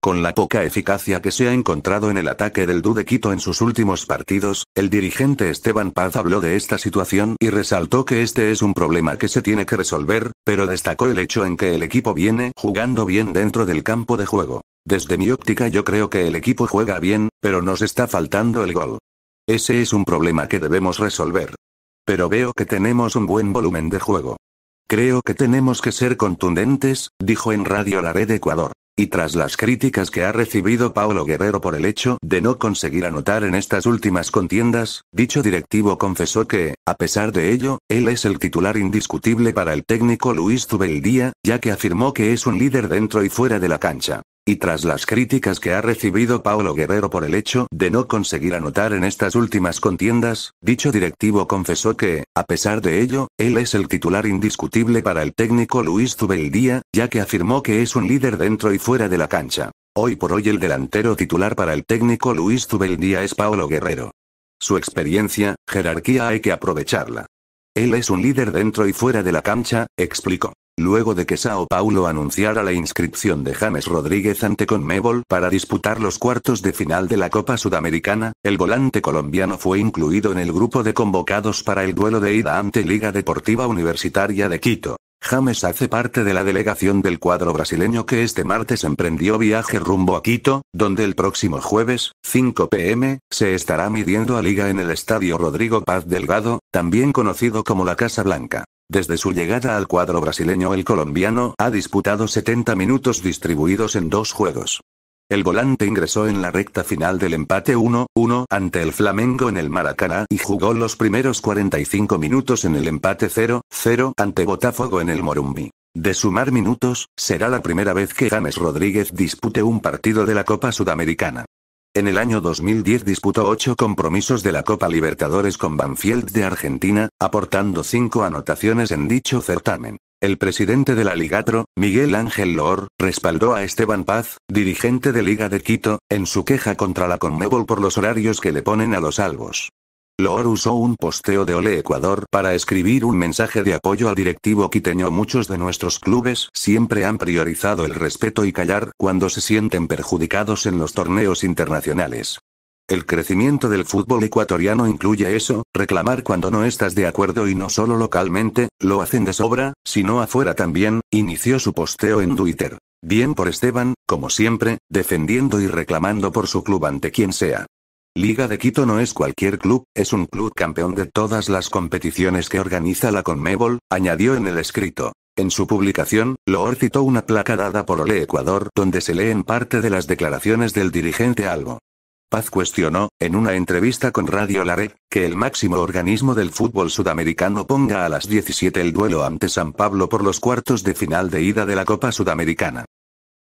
Con la poca eficacia que se ha encontrado en el ataque del DU Quito en sus últimos partidos, el dirigente Esteban Paz habló de esta situación y resaltó que este es un problema que se tiene que resolver, pero destacó el hecho en que el equipo viene jugando bien dentro del campo de juego. Desde mi óptica yo creo que el equipo juega bien, pero nos está faltando el gol. Ese es un problema que debemos resolver. Pero veo que tenemos un buen volumen de juego. Creo que tenemos que ser contundentes, dijo en Radio La Red Ecuador. Y tras las críticas que ha recibido Paolo Guerrero por el hecho de no conseguir anotar en estas últimas contiendas, dicho directivo confesó que, a pesar de ello, él es el titular indiscutible para el técnico Luis Zubeldía, ya que afirmó que es un líder dentro y fuera de la cancha. Y tras las críticas que ha recibido Paolo Guerrero por el hecho de no conseguir anotar en estas últimas contiendas, dicho directivo confesó que, a pesar de ello, él es el titular indiscutible para el técnico Luis Zubeldía, ya que afirmó que es un líder dentro y fuera de la cancha. Hoy por hoy el delantero titular para el técnico Luis Zubeldía es Paolo Guerrero. Su experiencia, jerarquía hay que aprovecharla. Él es un líder dentro y fuera de la cancha, explicó luego de que Sao Paulo anunciara la inscripción de James Rodríguez ante Conmebol para disputar los cuartos de final de la Copa Sudamericana, el volante colombiano fue incluido en el grupo de convocados para el duelo de ida ante Liga Deportiva Universitaria de Quito. James hace parte de la delegación del cuadro brasileño que este martes emprendió viaje rumbo a Quito, donde el próximo jueves, 5 pm, se estará midiendo a liga en el Estadio Rodrigo Paz Delgado, también conocido como la Casa Blanca. Desde su llegada al cuadro brasileño el colombiano ha disputado 70 minutos distribuidos en dos juegos. El volante ingresó en la recta final del empate 1-1 ante el Flamengo en el Maracaná y jugó los primeros 45 minutos en el empate 0-0 ante Botafogo en el Morumbi. De sumar minutos, será la primera vez que James Rodríguez dispute un partido de la Copa Sudamericana. En el año 2010 disputó ocho compromisos de la Copa Libertadores con Banfield de Argentina, aportando cinco anotaciones en dicho certamen. El presidente de la Ligatro, Miguel Ángel Loor, respaldó a Esteban Paz, dirigente de Liga de Quito, en su queja contra la Conmebol por los horarios que le ponen a los albos. Loor usó un posteo de Ole Ecuador para escribir un mensaje de apoyo al directivo quiteño. Muchos de nuestros clubes siempre han priorizado el respeto y callar cuando se sienten perjudicados en los torneos internacionales. El crecimiento del fútbol ecuatoriano incluye eso, reclamar cuando no estás de acuerdo y no solo localmente, lo hacen de sobra, sino afuera también, inició su posteo en Twitter. Bien por Esteban, como siempre, defendiendo y reclamando por su club ante quien sea. Liga de Quito no es cualquier club, es un club campeón de todas las competiciones que organiza la Conmebol, añadió en el escrito. En su publicación, Loor citó una placa dada por Ole Ecuador donde se leen parte de las declaraciones del dirigente Albo. Paz cuestionó, en una entrevista con Radio La Red, que el máximo organismo del fútbol sudamericano ponga a las 17 el duelo ante San Pablo por los cuartos de final de ida de la Copa Sudamericana.